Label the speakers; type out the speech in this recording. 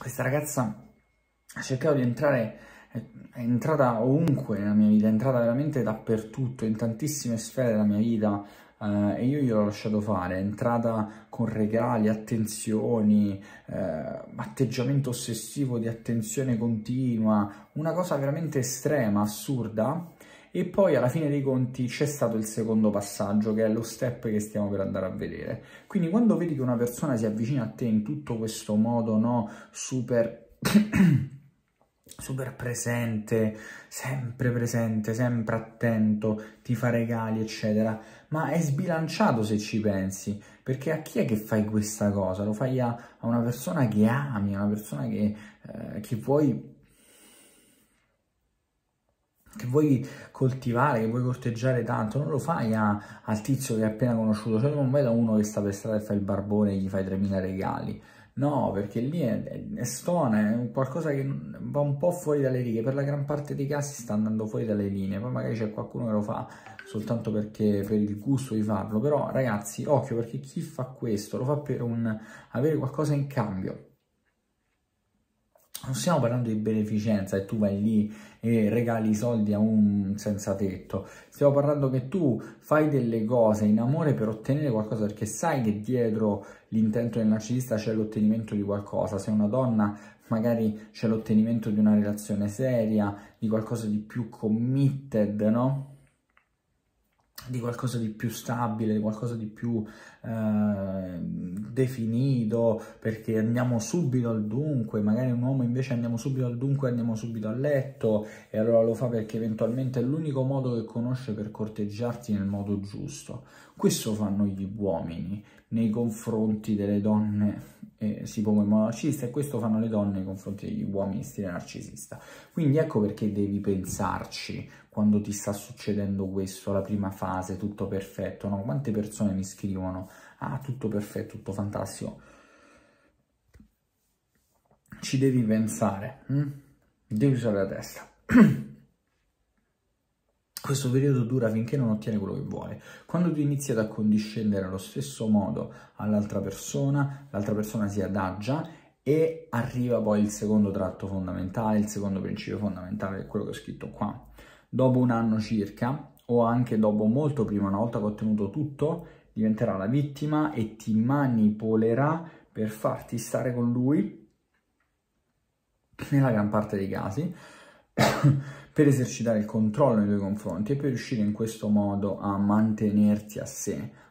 Speaker 1: questa ragazza ha cercato di entrare, è entrata ovunque nella mia vita, è entrata veramente dappertutto, in tantissime sfere della mia vita, Uh, e io gliel'ho lasciato fare, è entrata con regali, attenzioni, uh, atteggiamento ossessivo di attenzione continua, una cosa veramente estrema, assurda, e poi alla fine dei conti c'è stato il secondo passaggio che è lo step che stiamo per andare a vedere. Quindi quando vedi che una persona si avvicina a te in tutto questo modo, no, super... super presente, sempre presente, sempre attento, ti fa regali, eccetera. Ma è sbilanciato se ci pensi, perché a chi è che fai questa cosa? Lo fai a, a una persona che ami, a una persona che, eh, che vuoi vuoi coltivare, che vuoi corteggiare tanto, non lo fai a, al tizio che hai appena conosciuto, cioè non vai da uno che sta per strada e fa il barbone e gli fai 3.000 regali. No, perché lì è, è, è stona, è qualcosa che va un po' fuori dalle righe, per la gran parte dei casi sta andando fuori dalle linee, poi magari c'è qualcuno che lo fa soltanto perché per il gusto di farlo, però ragazzi occhio perché chi fa questo lo fa per un, avere qualcosa in cambio, non stiamo parlando di beneficenza e tu vai lì e regali i soldi a un senza tetto, stiamo parlando che tu fai delle cose in amore per ottenere qualcosa perché sai che dietro l'intento del narcisista c'è l'ottenimento di qualcosa, se una donna magari c'è l'ottenimento di una relazione seria, di qualcosa di più committed, no? di qualcosa di più stabile, di qualcosa di più eh, definito, perché andiamo subito al dunque, magari un uomo invece andiamo subito al dunque e andiamo subito a letto e allora lo fa perché eventualmente è l'unico modo che conosce per corteggiarti nel modo giusto. Questo fanno gli uomini nei confronti delle donne eh, si modo narcisista e questo fanno le donne nei confronti degli uomini in stile narcisista. Quindi ecco perché devi pensarci quando ti sta succedendo questo, la prima fase, tutto perfetto, no? Quante persone mi scrivono, ah, tutto perfetto, tutto fantastico. Ci devi pensare, hm? devi usare la testa. Questo periodo dura finché non ottiene quello che vuole. Quando tu inizi ad accondiscendere allo stesso modo all'altra persona, l'altra persona si adagia e arriva poi il secondo tratto fondamentale, il secondo principio fondamentale, quello che ho scritto qua dopo un anno circa o anche dopo molto prima, una volta che ho ottenuto tutto, diventerà la vittima e ti manipolerà per farti stare con lui nella gran parte dei casi per esercitare il controllo nei tuoi confronti e per riuscire in questo modo a mantenerti a sé